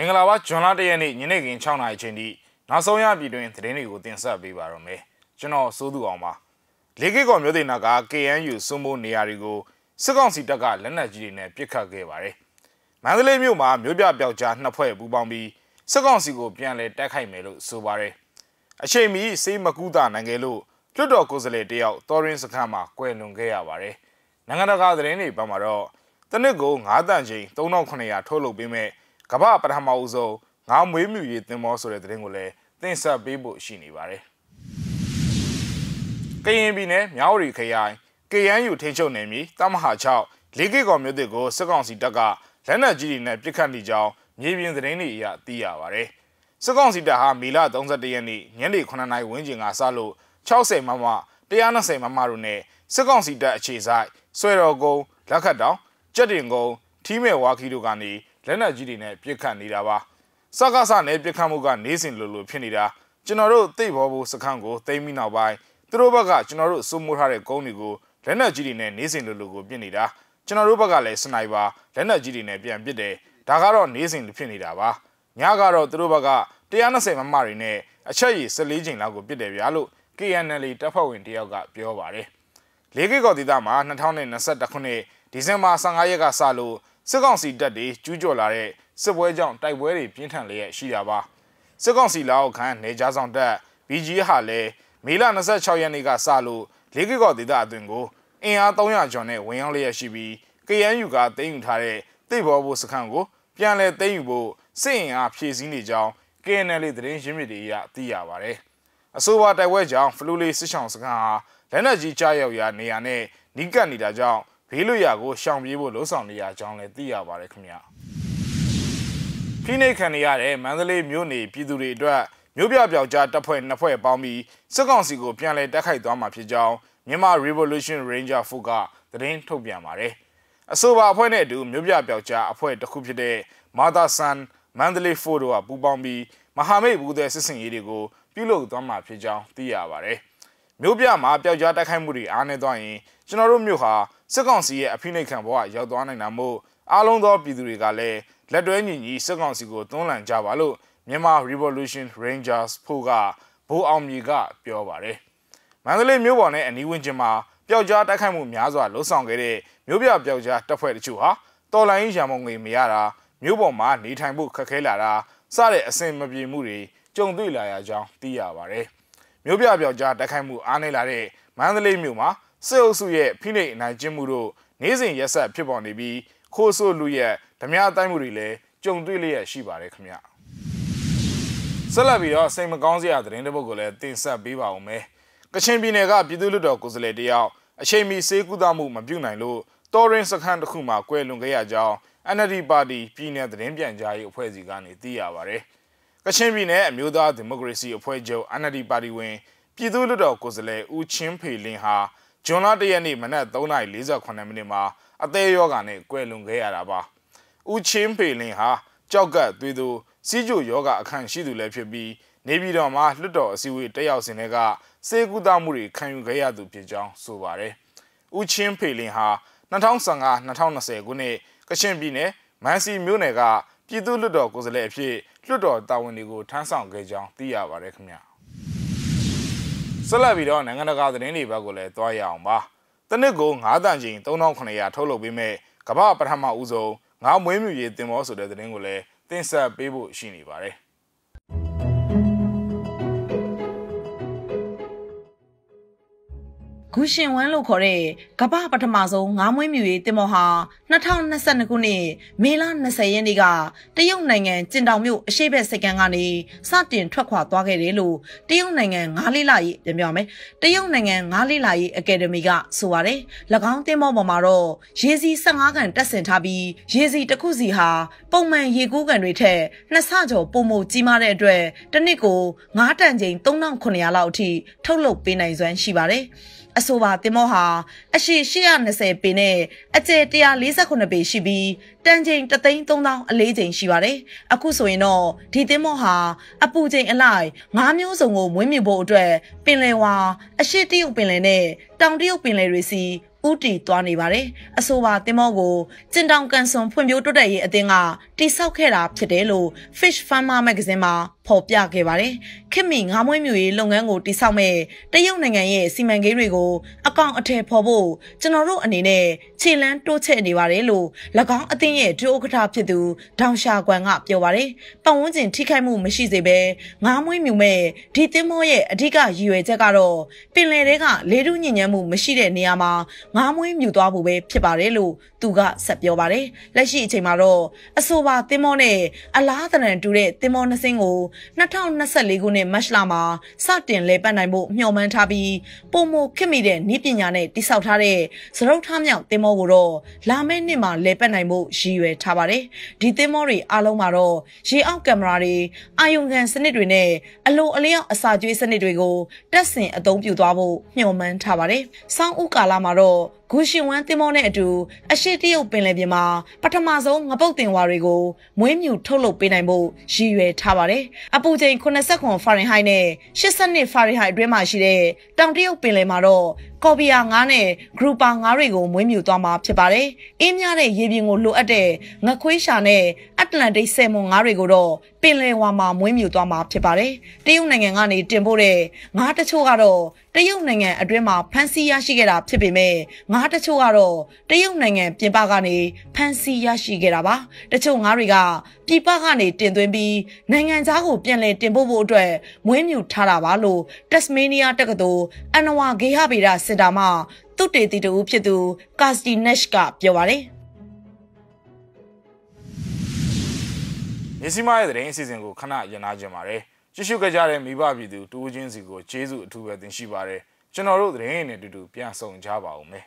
မင်္ဂလာပါဂျွန်လာတရက်နေ့ညနေခင်း6နာရီချိန်ထိနောက်ဆုံးရပြည်တွင်သတင်းတွေကိုတင်ဆက်ပေးပါရမယ်ကျွန်တော်စိုးသူအောင်ပါလေကိကောမျိုးတင်နာက KNU စွန်းမိုးနေရာတွေကိုစစ်ကောင်စီတပ်ကလက်နက်ကြီးတွေနဲ့ပစ်ခတ်ခဲ့ပါတယ်မန္တလေးမြို့မှာမြို့ပြပျောက်ကြားနှစ်ဖွဲ့ပူးပေါင်းပြီးစစ်ကောင်စီကိုပြန်လည်တိုက်ခိုက်မယ်လို့ဆိုပါတယ်အချိန်မီစေးမကူတာနိုင်ခဲ့လို့လွတ်တော်ကိုယ်စားလှယ်တယောက်တော်ရင်စခန်းမှာကွယ်လွန်ခဲ့ရပါတယ်နိုင်ငံတကာသတင်းတွေဘက်မှာတော့တနစ်ကို9တန်ချိန်3900ထုတ်လုပ်ပေးမဲ့ကမ္ဘာပထမအဦးဆုံးငါမွေးမြူရေးသင်္ဘောဆိုတဲ့သတင်းကိုလည်းတင်ဆက်ပေးဖို့ရှိနေပါတယ်။ကရင်ပြည်နယ်မြောက်ရီခရိုင်ကေရန်ယူထိန်းချုပ်နယ်မြေတမဟာ6လေးကီကော်မြို့တစ်ကိုစစ်ကောင်စီတပ်ကလက်နက်ကြီးတွေနဲ့ပစ်ခတ်နေကြောင်းမြေပြင်သတင်းတွေအရသိရပါတယ်။စစ်ကောင်စီတပ်ဟာမေလ31ရက်နေ့ညနေ9နာရီဝန်းကျင်ကစလို့60မမ120မမတို့နဲ့စစ်ကောင်စီတပ်အခြေစိုက်ဆွဲတော်ကုန်းလက်ခတ်တောင် ကြက်တင်ကုန်းထီးမဲ့ဝါခီတို့ကနေလက်နက်ကြီးတွေနဲ့ပြစ်ခတ်နေတာပါစကားစနဲ့ပြစ်ခတ်မှုကနေစဉ်လိုလိုဖြစ်နေတာကျွန်တော်တို့သိဖို့ဘူးစခန်းကိုသိမ်းပြီးနောက်ပိုင်းသူတို့ဘက်ကကျွန်တော်တို့စိုးမိုးထားတဲ့ကုန်းတွေကိုလက်နက်ကြီးတွေနဲ့နေစဉ်လိုလိုကိုပြစ်နေတာကျွန်တော်တို့ဘက်ကလည်းစနိုက်ပါလက်နက်ကြီးတွေနဲ့ပြန်ပစ်တယ်ဒါကတော့နေစဉ်လိုဖြစ်နေတာပါညကတော့သူတို့ဘက်က120မမတွေနဲ့အချက်ရည်14ချိန်လောက်ကိုပစ်တယ်ဗျာလို့ KNL တပ်ဖွဲ့ဝင်တယောက်ကပြောပါတယ်၄ကီကော်ဒေသမှာ2021ခုနှစ်ဒီဇင်ဘာ15ရက်ကစလို့စစ်ကောင်စီတပ်တွေကျူးကျော်လာတဲ့စစ်ပွဲကြောင့်တိုက်ပွဲတွေပြင်းထန်လျက်ရှိတာပါစစ်ကောင်စီလက်အောက်ခံနေကြားဆောင်တပ် BG ဟာလည်းမေလ26ရက်နေ့ကစလို့၄ကီကော့ဒေသအတွင်းကိုအင်အား300ကျော်နဲ့ဝင်ရောက်လျက်ရှိပြီး KNU ကသိမ်းယူထားတဲ့တိဘောဘူစခန်းကိုပြန်လည်သိမ်းယူဖို့စစ်အင်အားဖြည့်ဆည်းနေကြောင်း KNL သတင်းရင်းမြစ်တွေအရသိရပါဗျ။အဆိုပါတိုက်ပွဲကြောင့်ဖလူးလေးစစ်ဆောင်စခန်းဟာလက်နက်ကြီးကြားရောက်ရာနေရာနဲ့နီးကပ်နေတာကြောင့်ဘေးလွရာကိုရှောင်ပြေးဖို့လှုံ့ဆော်နေရကြောင်းလည်းသိရပါတယ်ခင်ဗျာဖိနှိပ်ခံနေရတဲ့မန္တလေးမြို့နယ်ပြည်သူတွေအတွက်မြို့ပြပျောက်ကြားတပ်ဖွဲ့နှစ်ဖွဲ့ပေါင်းပြီးစစ်ကောင်စီကိုပြန်လည်တိုက်ခိုက်သွားမှာဖြစ်ကြောင်းမြန်မာ Revolution Ranger ဖို့ကသတင်းထုတ်ပြန်ပါတယ်အဆိုပါအဖွဲ့နဲ့အတူမြို့ပြပျောက်ကြားအဖွဲ့တစ်ခုဖြစ်တဲ့ Mother Sun မန္တလေးဖို့တို့ကပူးပေါင်းပြီးမဟာမိတ်ဘူးတဲ့စစ်စင်ရေးတွေကိုပြုလုပ်သွားမှာဖြစ်ကြောင်းသိရပါတယ်မြို့ပြမှာပျောက်ကြားတိုက်ခိုက်မှုတွေအားနည်းသွားရင်ကျွန်တော်တို့မြို့ဟာစစ်ကောင်စီရဲ့အဖိနှိပ်ခံဘဝရောက်သွားနိုင်တာမို့အားလုံးသောပြည်သူတွေကလည်းလက်တွဲညီညီစစ်ကောင်စီကိုတွန်းလှန်ကြပါလို့မြန်မာ Revolution Rangers ဖို့ကဘိုးအောင်မြေကပြောပါတယ်။မန္တလေးမြို့ပေါ်နဲ့အနီးဝန်းကျင်မှာပျောက်ကြားတိုက်ခိုက်မှုများစွာလှုံ့ဆော်ခဲ့တဲ့မြို့ပြပျောက်ကြားတပ်ဖွဲ့တချို့ဟာတော်လိုင်းရံမုံငွေမရတာမြို့ပေါ်မှာနေထိုင်ဖို့ခက်ခဲလာတာစတဲ့အဆင်မပြေမှုတွေကြုံတွေ့လာရကြောင်းသိရပါတယ်။မြို့ပြပျောက်ကြားတိုက်ခိုက်မှုအားနည်းလာတဲ့မန္တလေးမြို့မှာစစ်အုပ်စုရဲ့ဖိနှိပ်အနိုင်ကျင့်မှုတို့နေ့စဉ်ရက်ဆက်ဖြစ်ပေါ်နေပြီးခိုးဆိုးလူရဲဓမြအတိုင်းမှုတွေလည်းကြုံတွေ့လျက်ရှိပါတယ်ခင်ဗျဆက်လက်ပြီးတော့စိတ်မကောင်းစရာသတင်းတစ်ပုဒ်ကိုလည်းတင်ဆက်ပေးပါဦးမယ်ကချင်ပြည်နယ်ကပြည်သူ့လွတ်တော်ကိုယ်စားလှယ်တယောက်အချိန်မီစေကူတာမှုမပြုနိုင်လို့တော်ရင်စခန်းတစ်ခုမှာကွဲလွန်ခဲ့ရကြောင်း NLD ပါတီပြည်နယ်သတင်းပြန်ကြားရေးအဖွဲ့စီကနေသိရပါတယ်ကချင်ပြည်နယ်အမျိုးသားဒီမိုကရေစီအဖွဲ့ချုပ် NLD ပါတီဝင်ပြည်သူ့လွတ်တော်ကိုယ်စားလှယ်ဦးချင်းဖေလင်းဟာဂျွန်လတရက်နေ့မနက်3:48မိနစ်မှာအသေးရောဂါနဲ့ကွယ်လွန်ခဲ့ရတာပါဦးချင်းဖေလင်ဟာကြောက်ကပ်သွေးသူစီဂျိုယောဂအခန့်ရှိသူလည်းဖြစ်ပြီးနေပြည်တော်မှာလွတ်တော်အစည်းအဝေးတက်ရောက်စဉ်တွေကစေကူတာမှုတွေခံယူခဲ့ရသူဖြစ်ကြောင်းဆိုပါတယ်ဦးချင်းဖေလင်ဟာ2015-2020ခုနှစ်ကချင်ပြည်နယ်မန်စီမြို့နယ်ကပြည်သူ့လွတ်တော်ကိုယ်စားလှယ်အဖြစ်လွတ်တော်တာဝန်တွေကိုထမ်းဆောင်ခဲ့ကြောင်းသိရပါတယ်ခင်ဗျာဆက်လက်ပြီးတော့နိုင်ငံတကာသတင်းတွေဘက်ကိုလည်းသွားရအောင်ပါတနစ်ကို9တန်ချိန်3900ထုတ်လုပ်ပေးမဲ့ကမ္ဘာပထမဦးဆုံးငါးမွေးမြူရေးတင်မောဆိုတဲ့သတင်းကိုလည်းတင်ဆက်ပေးဖို့ရှိနေပါတယ်။ဂူရှင်ဝမ်းလို့ခေါ်တဲ့ကမ္ဘာပထမဆုံးငါးမွေးမြူရေးတင်မော်ဟာ2022ခုနှစ်မေလ20ရက်နေ့ကတရုတ်နိုင်ငံကျင်တောင်မြို့အရှေ့ဘက်စကန်ကနေစတင်ထွက်ခွာသွားခဲ့တယ်လို့တရုတ်နိုင်ငံငါးလေးလာရေးပြန်ပြောမယ်တရုတ်နိုင်ငံငါးလေးလာရေးအကယ်ဒမီကဆိုပါတယ်၎င်းတင်မော်ပေါ်မှာတော့ရေစီ15ကန်တက်ဆင်ထားပြီးရေစီတစ်ခုစီဟာပုံမှန်ရေကူးကန်တွေထက်နှစ်ဆကျော်ပုံမှုကြီးမားတဲ့အတွက်တစ်နှစ်ကို9တန်ချိန်3900လောက်အထိထုတ်လုပ်ပေးနိုင်စွမ်းရှိပါတယ်အဆိုပါတင်မောဟာအရှိ820ပင်နဲ့အကျယ်148ပင်ရှိပြီးတန်ချိန်3300အလေးချိန်ရှိပါတယ်။အခုဆိုရင်တော့ဒီတင်မောဟာအပူချိန်အလိုက်ငါးမျိုးစုံကိုမွေးမြူဖို့အတွက် ပင်လယ်ဝါအရှိတရုတ်ပင်လယ်နဲ့တောင်တရုတ်ပင်လယ်တွေစီဥတီသွားနေပါတယ်။အဆိုပါတင်မောကိုကျင်တောင်ကန်ဆွန်ဖွံ့ဖြိုးတိုးတက်ရေးအသင်းကတိစောက်ခဲ့တာ ဖြစ်တယ်လို့ Fish Farmer Magazine မှာဖော်ပြခဲ့ပါတယ်။ခင်မီငါးမွေးမြူရေးလုပ်ငန်းကိုတိစောက်မဲ့တရုတ်နိုင်ငံရဲ့စီမံကိန်းတွေကိုအကောင့်အထည်ဖော်ဖို့ကျွန်တော်တို့အနေနဲ့ခြေလန်းတိုးချဲ့နေပါတယ်လို့၎င်းအသင်းရဲ့ဒုဥက္ကဋ္ဌဖြစ်သူဒေါင်ရှာကွမ်ကပြောပါတယ်။ပတ်ဝန်းကျင်ထိခိုက်မှုမရှိစေဘဲငါးမွေးမြူမဲ့ဒီတင်မောရဲ့အဓိကရည်ရွယ်ချက်ကတော့ပင်လယ်တွေကလေထုညဉ့်ညမ်းမှုမရှိတဲ့နေရာမှာငါးမွေးမြူသွားဖို့ပဲဖြစ်ပါတယ်လို့သူကဆက်ပြောပါတယ်လက်ရှိအချိန်မှာတော့အဆိုပါတင်မောနဲ့အလားတရန်တူတဲ့တင်မောနှစင်းကို2024ခုနှစ်မတ်လမှာစတင်လဲပတ်နိုင်ဖို့မျှော်မှန်းထားပြီးပုံမခက်မိတဲ့နည်းပညာနဲ့တိစောက်ထားတဲ့စရုပ်ထားမြောက်တင်မောကိုတော့လာမယ့်နှစ်မှာလဲပတ်နိုင်ဖို့ရည်ရွယ်ထားပါတယ်ဒီတင်မောတွေအားလုံးမှာတော့ရေအောက်ကင်မရာတွေအာယုံခံစနစ်တွေနဲ့အလိုအလျောက်အစာကျွေးစနစ်တွေကိုတက်ဆင်အသုံးပြုသွားဖို့မျှော်မှန်းထားပါတယ်စောင်းဥကာလာမှာတော့ဂူရှင်ဝမ်တင်မောနဲ့အတူအရှိတရုတ်ပင်လယ်ပြင်မှာပထမဆုံးငပုတ်တင်ဝါတွေကို မွေးမြူထုတ်လုပ်ပေးနိုင်ဖို့ရည်ရွယ်ထားပါတယ်။အပူချိန်89ဖာရင်ဟိုက်နဲ့82ဖာရင်ဟိုက်အတွင်းမှာရှိတဲ့တောင်တရုတ်ပင်လယ်မှာတော့ကော်ဘီယာ9နဲ့ဂရူပါ9တွေကိုမွေးမြူသွားမှာဖြစ်ပါတယ်။အင်းများတဲ့ရေပြင်ကိုလိုအပ်တဲ့ငခွေးရှာနဲ့တလန်တိတ်ဆယ်မွန်ငါးတွေကိုတော့ပင်လယ်ဝါမှာမွေးမြူသွားမှာဖြစ်ပါတယ်။တရုတ်နိုင်ငံကနေတင်ပို့တဲ့ငါးတချို့ကတော့တရုတ်နိုင်ငံအတွင်းမှာဖမ်းဆီးရရှိခဲ့တာဖြစ်ပေမဲ့ငါးတချို့ကတော့တရုတ်နိုင်ငံပြင်ပကနေဖမ်းဆီးရရှိခဲ့တာပါ။တချို့ငါးတွေကပြည်ပကနေတင်သွင်းပြီးနိုင်ငံသားကိုပြန်လည်တင်ပို့ဖို့အတွက်မွေးမြူထားတာပါလို့တက်စမေးနီးယားတက္ကသိုလ်အန်နဝါဂေဟဗေဒစင်တာမှသူတေတီတူဖြစ်သူကာစတီနက်ရှ်ကပြောပါတယ်။မြစီမားရဲ့တဲ့အစီအစဉ်ကိုခဏရနာကြပါရယ်ကြည့်ရှုကြတဲ့မိဘပြည်သူတူးချင်းစီကိုကျေးဇူးအထူးပဲတင်ရှိပါရယ်ကျွန်တော်တို့သတင်းရင်းနဲ့အတူတူပြန်ဆောင်ကြပါဦးမယ်